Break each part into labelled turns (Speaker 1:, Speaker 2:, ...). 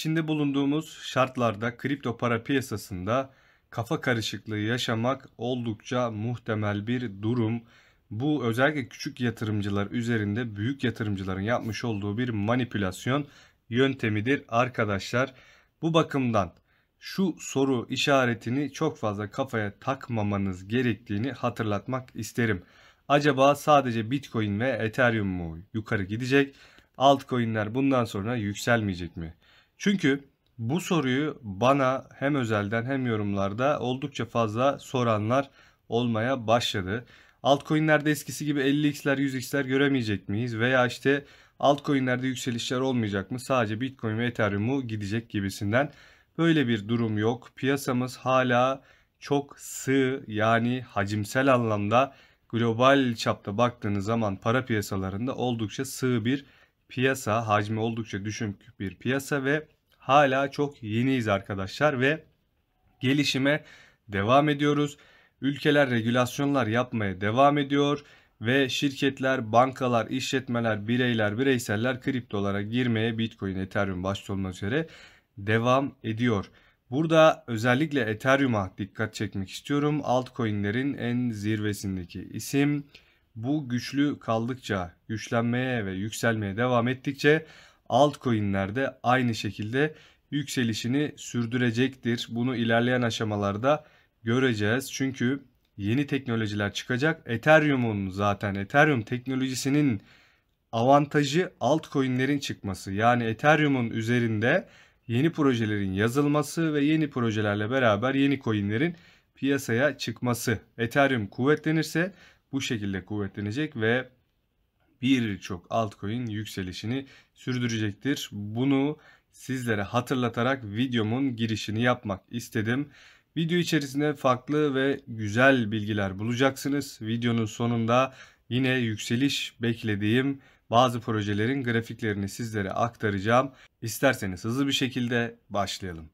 Speaker 1: İçinde bulunduğumuz şartlarda kripto para piyasasında kafa karışıklığı yaşamak oldukça muhtemel bir durum. Bu özellikle küçük yatırımcılar üzerinde büyük yatırımcıların yapmış olduğu bir manipülasyon yöntemidir arkadaşlar. Bu bakımdan şu soru işaretini çok fazla kafaya takmamanız gerektiğini hatırlatmak isterim. Acaba sadece Bitcoin ve Ethereum mu yukarı gidecek? Altcoin'ler bundan sonra yükselmeyecek mi? Çünkü bu soruyu bana hem özelden hem yorumlarda oldukça fazla soranlar olmaya başladı. Altcoin'lerde eskisi gibi 50x'ler 100x'ler göremeyecek miyiz? Veya işte altcoin'lerde yükselişler olmayacak mı? Sadece Bitcoin ve Ethereum'u gidecek gibisinden. Böyle bir durum yok. Piyasamız hala çok sığ yani hacimsel anlamda global çapta baktığınız zaman para piyasalarında oldukça sığ bir piyasa hacmi oldukça düşük bir piyasa ve hala çok yeniyiz arkadaşlar ve gelişime devam ediyoruz. Ülkeler regülasyonlar yapmaya devam ediyor ve şirketler, bankalar, işletmeler, bireyler, bireyseller kriptolara girmeye Bitcoin, Ethereum başta olmak üzere devam ediyor. Burada özellikle Ethereum'a dikkat çekmek istiyorum. Altcoin'lerin en zirvesindeki isim bu güçlü kaldıkça, güçlenmeye ve yükselmeye devam ettikçe altcoin'ler de aynı şekilde yükselişini sürdürecektir. Bunu ilerleyen aşamalarda göreceğiz. Çünkü yeni teknolojiler çıkacak. Ethereum'un zaten Ethereum teknolojisinin avantajı altcoin'lerin çıkması. Yani Ethereum'un üzerinde yeni projelerin yazılması ve yeni projelerle beraber yeni coin'lerin piyasaya çıkması. Ethereum kuvvetlenirse bu şekilde kuvvetlenecek ve birçok altcoin yükselişini sürdürecektir. Bunu sizlere hatırlatarak videomun girişini yapmak istedim. Video içerisinde farklı ve güzel bilgiler bulacaksınız. Videonun sonunda yine yükseliş beklediğim bazı projelerin grafiklerini sizlere aktaracağım. İsterseniz hızlı bir şekilde başlayalım.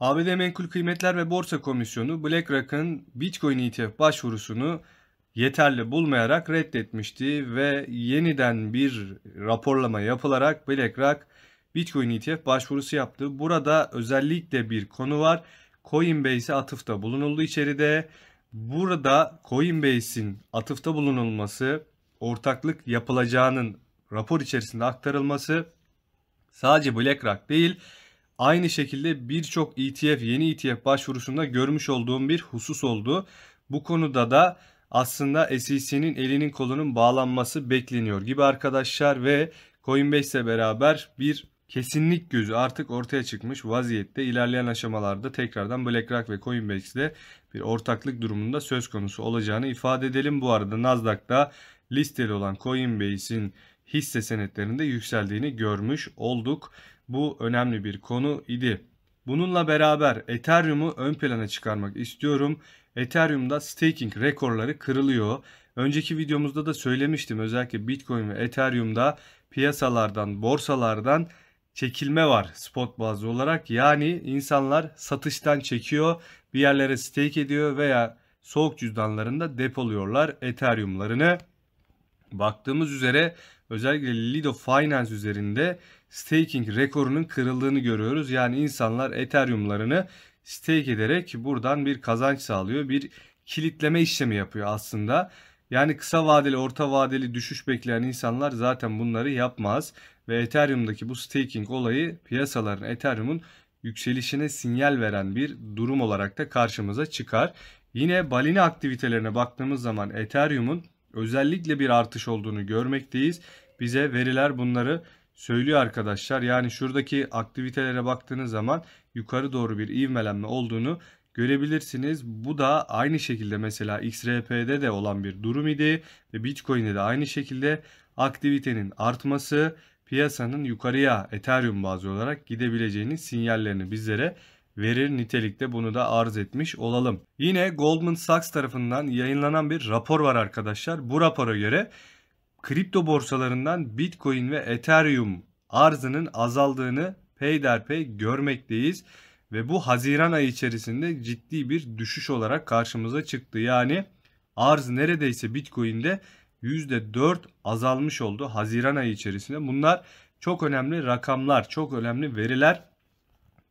Speaker 1: ABD Menkul Kıymetler ve Borsa Komisyonu BlackRock'ın Bitcoin ETF başvurusunu yeterli bulmayarak reddetmişti ve yeniden bir raporlama yapılarak BlackRock Bitcoin ETF başvurusu yaptı. Burada özellikle bir konu var. Coinbase atıfta bulunuldu içeride. Burada Coinbase'in atıfta bulunulması, ortaklık yapılacağının rapor içerisinde aktarılması sadece BlackRock değil, Aynı şekilde birçok ETF, yeni ETF başvurusunda görmüş olduğum bir husus oldu. Bu konuda da aslında SEC'nin elinin kolunun bağlanması bekleniyor gibi arkadaşlar ve Coinbase ile beraber bir kesinlik gözü artık ortaya çıkmış vaziyette ilerleyen aşamalarda tekrardan BlackRock ve Coinbase ile bir ortaklık durumunda söz konusu olacağını ifade edelim. Bu arada Nasdaq'ta listeli olan Coinbase'in hisse senetlerinde yükseldiğini görmüş olduk. Bu önemli bir konu idi. Bununla beraber Ethereum'u ön plana çıkarmak istiyorum. Ethereum'da staking rekorları kırılıyor. Önceki videomuzda da söylemiştim özellikle Bitcoin ve Ethereum'da piyasalardan, borsalardan çekilme var spot bazlı olarak. Yani insanlar satıştan çekiyor, bir yerlere stake ediyor veya soğuk cüzdanlarında depoluyorlar Ethereum'larını. Baktığımız üzere özellikle Lido Finance üzerinde staking rekorunun kırıldığını görüyoruz. Yani insanlar Ethereum'larını stake ederek buradan bir kazanç sağlıyor. Bir kilitleme işlemi yapıyor aslında. Yani kısa vadeli, orta vadeli düşüş bekleyen insanlar zaten bunları yapmaz ve Ethereum'daki bu staking olayı piyasaların Ethereum'un yükselişine sinyal veren bir durum olarak da karşımıza çıkar. Yine balina aktivitelerine baktığımız zaman Ethereum'un özellikle bir artış olduğunu görmekteyiz. Bize veriler bunları söylüyor arkadaşlar. Yani şuradaki aktivitelere baktığınız zaman yukarı doğru bir ivmelenme olduğunu görebilirsiniz. Bu da aynı şekilde mesela XRP'de de olan bir durum idi ve Bitcoin'de de aynı şekilde aktivitenin artması piyasanın yukarıya Ethereum bazı olarak gidebileceğini sinyallerini bizlere verir nitelikte bunu da arz etmiş olalım. Yine Goldman Sachs tarafından yayınlanan bir rapor var arkadaşlar. Bu rapora göre kripto borsalarından Bitcoin ve Ethereum arzının azaldığını peyderpey görmekteyiz ve bu Haziran ayı içerisinde ciddi bir düşüş olarak karşımıza çıktı. Yani arz neredeyse Bitcoin'de %4 azalmış oldu Haziran ayı içerisinde. Bunlar çok önemli rakamlar, çok önemli veriler.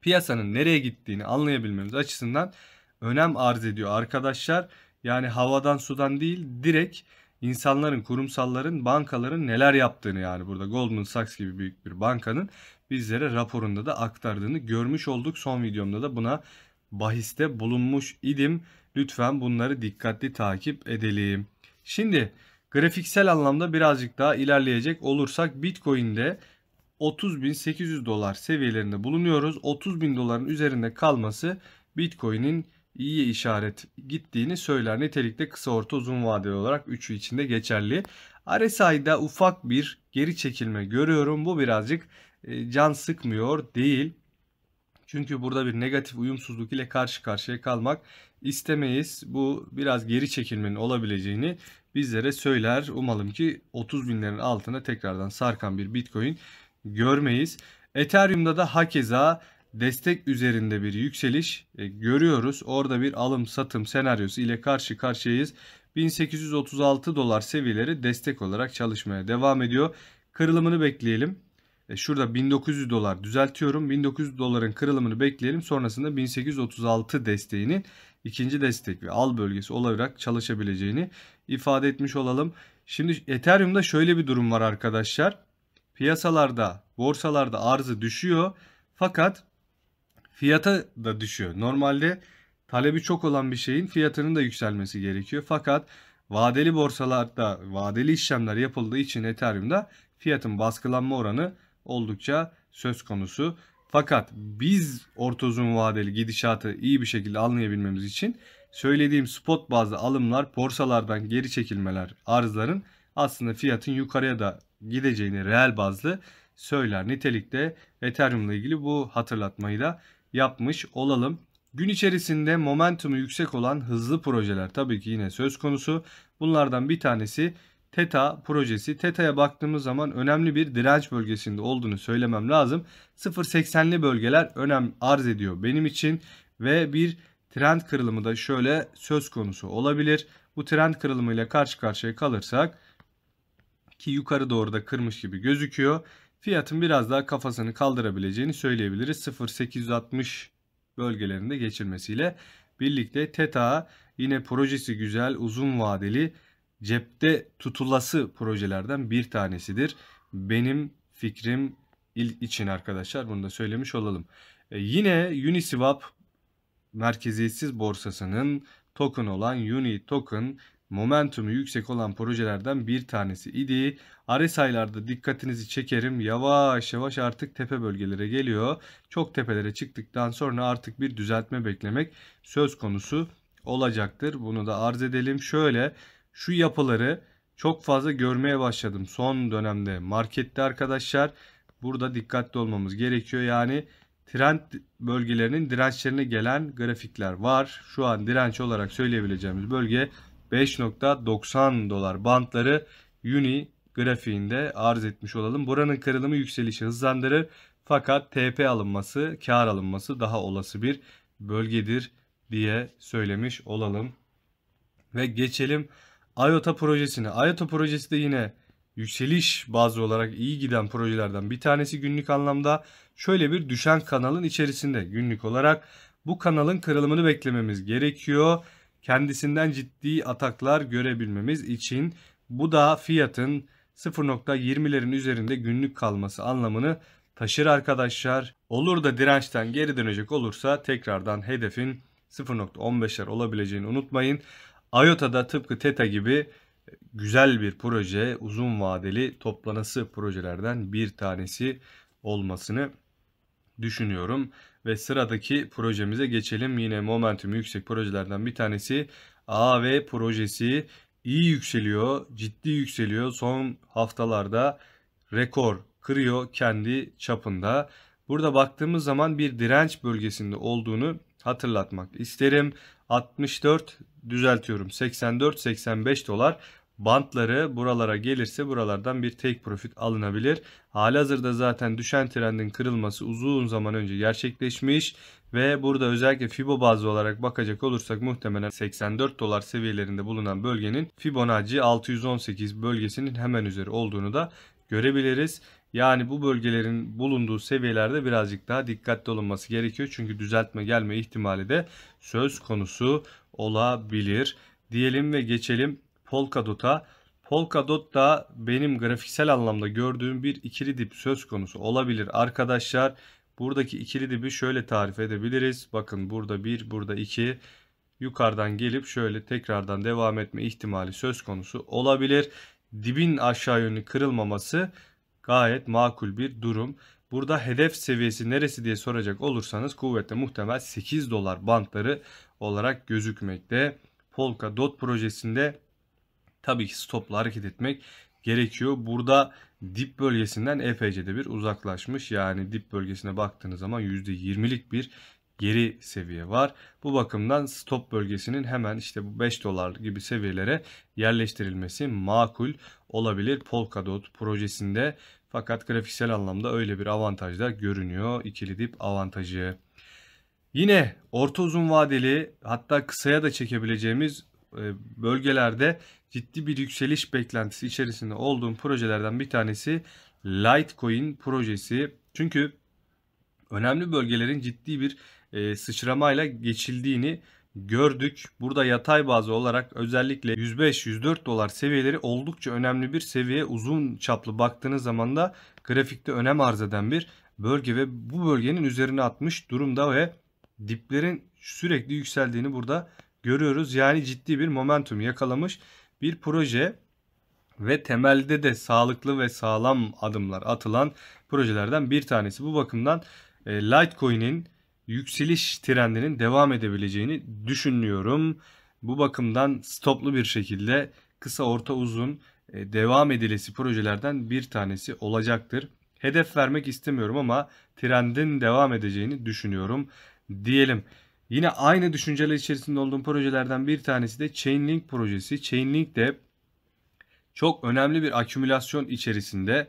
Speaker 1: Piyasanın nereye gittiğini anlayabilmemiz açısından önem arz ediyor arkadaşlar. Yani havadan sudan değil direkt insanların, kurumsalların, bankaların neler yaptığını yani burada Goldman Sachs gibi büyük bir bankanın bizlere raporunda da aktardığını görmüş olduk. Son videomda da buna bahiste bulunmuş idim. Lütfen bunları dikkatli takip edelim. Şimdi grafiksel anlamda birazcık daha ilerleyecek olursak Bitcoin'de 30.800 dolar seviyelerinde bulunuyoruz. 30.000 doların üzerinde kalması Bitcoin'in iyi işaret gittiğini söyler. Nitelikte kısa orta uzun vadeli olarak üçü içinde geçerli. RSI'da ufak bir geri çekilme görüyorum. Bu birazcık e, can sıkmıyor değil. Çünkü burada bir negatif uyumsuzluk ile karşı karşıya kalmak istemeyiz. Bu biraz geri çekilmenin olabileceğini bizlere söyler. Umalım ki 30 binlerin altına tekrardan sarkan bir bitcoin görmeyiz. Ethereum'da da hakeza destek üzerinde bir yükseliş e, görüyoruz. Orada bir alım satım senaryosu ile karşı karşıyayız. 1836 dolar seviyeleri destek olarak çalışmaya devam ediyor. Kırılımını bekleyelim. E, şurada 1900 dolar düzeltiyorum. 1900 doların kırılımını bekleyelim. Sonrasında 1836 desteğinin ikinci destek ve al bölgesi olarak çalışabileceğini ifade etmiş olalım. Şimdi Ethereum'da şöyle bir durum var arkadaşlar. Piyasalarda, borsalarda arzı düşüyor. Fakat fiyata da düşüyor. Normalde talebi çok olan bir şeyin fiyatının da yükselmesi gerekiyor. Fakat vadeli borsalarda vadeli işlemler yapıldığı için Ethereum'da fiyatın baskılanma oranı oldukça söz konusu. Fakat biz orta uzun vadeli gidişatı iyi bir şekilde anlayabilmemiz için söylediğim spot bazlı alımlar, borsalardan geri çekilmeler, arzların aslında fiyatın yukarıya da gideceğini reel bazlı söyler. Nitelikte Ethereum ile ilgili bu hatırlatmayı da yapmış olalım. Gün içerisinde momentumu yüksek olan hızlı projeler tabii ki yine söz konusu. Bunlardan bir tanesi Teta projesi. Teta'ya baktığımız zaman önemli bir direnç bölgesinde olduğunu söylemem lazım. 0.80'li bölgeler önem arz ediyor benim için ve bir trend kırılımı da şöyle söz konusu olabilir. Bu trend kırılımıyla karşı karşıya kalırsak ki yukarı doğru da kırmış gibi gözüküyor fiyatın biraz daha kafasını kaldırabileceğini söyleyebiliriz. 0.860 bölgelerinde geçirmesiyle birlikte TETA yine projesi güzel uzun vadeli cepte tutulası projelerden bir tanesidir. Benim fikrim için arkadaşlar bunu da söylemiş olalım. E yine Uniswap merkeziyetsiz borsasının token olan Uni Token momentumu yüksek olan projelerden bir tanesi idi. Ares aylarda dikkatinizi çekerim. Yavaş yavaş artık tepe bölgelere geliyor. Çok tepelere çıktıktan sonra artık bir düzeltme beklemek söz konusu olacaktır. Bunu da arz edelim. Şöyle şu yapıları çok fazla görmeye başladım son dönemde markette arkadaşlar. Burada dikkatli olmamız gerekiyor. Yani trend bölgelerinin dirençlerine gelen grafikler var. Şu an direnç olarak söyleyebileceğimiz bölge 5.90 dolar bantları Uni grafiğinde arz etmiş olalım. Buranın kırılımı yükselişi hızlandırır fakat TP alınması, kar alınması daha olası bir bölgedir diye söylemiş olalım. Ve geçelim IOTA projesine. IOTA projesi de yine yükseliş bazı olarak iyi giden projelerden bir tanesi günlük anlamda şöyle bir düşen kanalın içerisinde günlük olarak bu kanalın kırılımını beklememiz gerekiyor kendisinden ciddi ataklar görebilmemiz için bu da fiyatın 0.20'lerin üzerinde günlük kalması anlamını taşır arkadaşlar. Olur da dirençten geri dönecek olursa tekrardan hedefin 0.15'ler olabileceğini unutmayın. da tıpkı TETA gibi güzel bir proje, uzun vadeli toplanası projelerden bir tanesi olmasını düşünüyorum. Ve sıradaki projemize geçelim. Yine momentumu yüksek projelerden bir tanesi AV projesi iyi yükseliyor, ciddi yükseliyor. Son haftalarda rekor kırıyor kendi çapında. Burada baktığımız zaman bir direnç bölgesinde olduğunu hatırlatmak isterim. 64 düzeltiyorum 84-85 dolar bantları buralara gelirse buralardan bir take profit alınabilir. Halihazırda zaten düşen trendin kırılması uzun zaman önce gerçekleşmiş ve burada özellikle Fibo bazlı olarak bakacak olursak muhtemelen 84 dolar seviyelerinde bulunan bölgenin Fibonacci 618 bölgesinin hemen üzeri olduğunu da görebiliriz. Yani bu bölgelerin bulunduğu seviyelerde birazcık daha dikkatli olunması gerekiyor. Çünkü düzeltme gelme ihtimali de söz konusu olabilir diyelim ve geçelim Polkadot'a. Polkadot da benim grafiksel anlamda gördüğüm bir ikili dip söz konusu olabilir arkadaşlar. Buradaki ikili dibi şöyle tarif edebiliriz. Bakın burada 1, burada 2. Yukarıdan gelip şöyle tekrardan devam etme ihtimali söz konusu olabilir. Dibin aşağı yönü kırılmaması gayet makul bir durum. Burada hedef seviyesi neresi diye soracak olursanız kuvvetle muhtemel 8 dolar bantları olarak gözükmekte. Polka Dot projesinde tabii ki stopla hareket etmek gerekiyor. Burada dip bölgesinden epeyce de bir uzaklaşmış. Yani dip bölgesine baktığınız zaman %20'lik bir geri seviye var. Bu bakımdan stop bölgesinin hemen işte bu 5 dolar gibi seviyelere yerleştirilmesi makul olabilir Polkadot projesinde. Fakat grafiksel anlamda öyle bir avantaj da görünüyor ikili dip avantajı. Yine orta uzun vadeli hatta kısaya da çekebileceğimiz e, bölgelerde ciddi bir yükseliş beklentisi içerisinde olduğum projelerden bir tanesi Litecoin projesi. Çünkü önemli bölgelerin ciddi bir e, sıçramayla geçildiğini gördük. Burada yatay bazı olarak özellikle 105-104 dolar seviyeleri oldukça önemli bir seviye. Uzun çaplı baktığınız zaman da grafikte önem arz eden bir bölge ve bu bölgenin üzerine atmış durumda ve diplerin sürekli yükseldiğini burada görüyoruz. Yani ciddi bir momentum yakalamış bir proje ve temelde de sağlıklı ve sağlam adımlar atılan projelerden bir tanesi. Bu bakımdan e, Litecoin'in yükseliş trendinin devam edebileceğini düşünüyorum. Bu bakımdan stoplu bir şekilde kısa orta uzun e, devam edilesi projelerden bir tanesi olacaktır. Hedef vermek istemiyorum ama trendin devam edeceğini düşünüyorum diyelim. Yine aynı düşünceler içerisinde olduğum projelerden bir tanesi de Chainlink projesi. Chainlink de çok önemli bir akümülasyon içerisinde.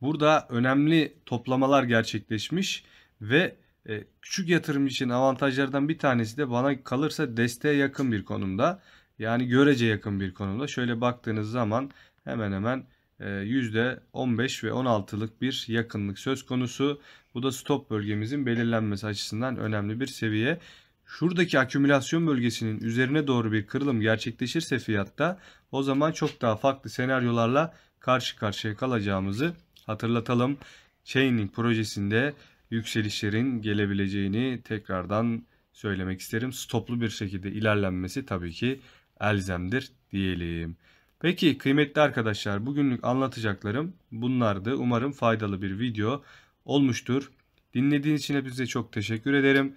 Speaker 1: Burada önemli toplamalar gerçekleşmiş ve e, küçük yatırım için avantajlardan bir tanesi de bana kalırsa desteğe yakın bir konumda. Yani görece yakın bir konumda. Şöyle baktığınız zaman hemen hemen %15 e, ve 16'lık bir yakınlık söz konusu. Bu da stop bölgemizin belirlenmesi açısından önemli bir seviye. Şuradaki akümülasyon bölgesinin üzerine doğru bir kırılım gerçekleşirse fiyatta o zaman çok daha farklı senaryolarla karşı karşıya kalacağımızı hatırlatalım. Chaining projesinde yükselişlerin gelebileceğini tekrardan söylemek isterim. Stoplu bir şekilde ilerlenmesi tabii ki elzemdir diyelim. Peki kıymetli arkadaşlar bugünlük anlatacaklarım bunlardı. Umarım faydalı bir video olmuştur. Dinlediğiniz için hepinize çok teşekkür ederim.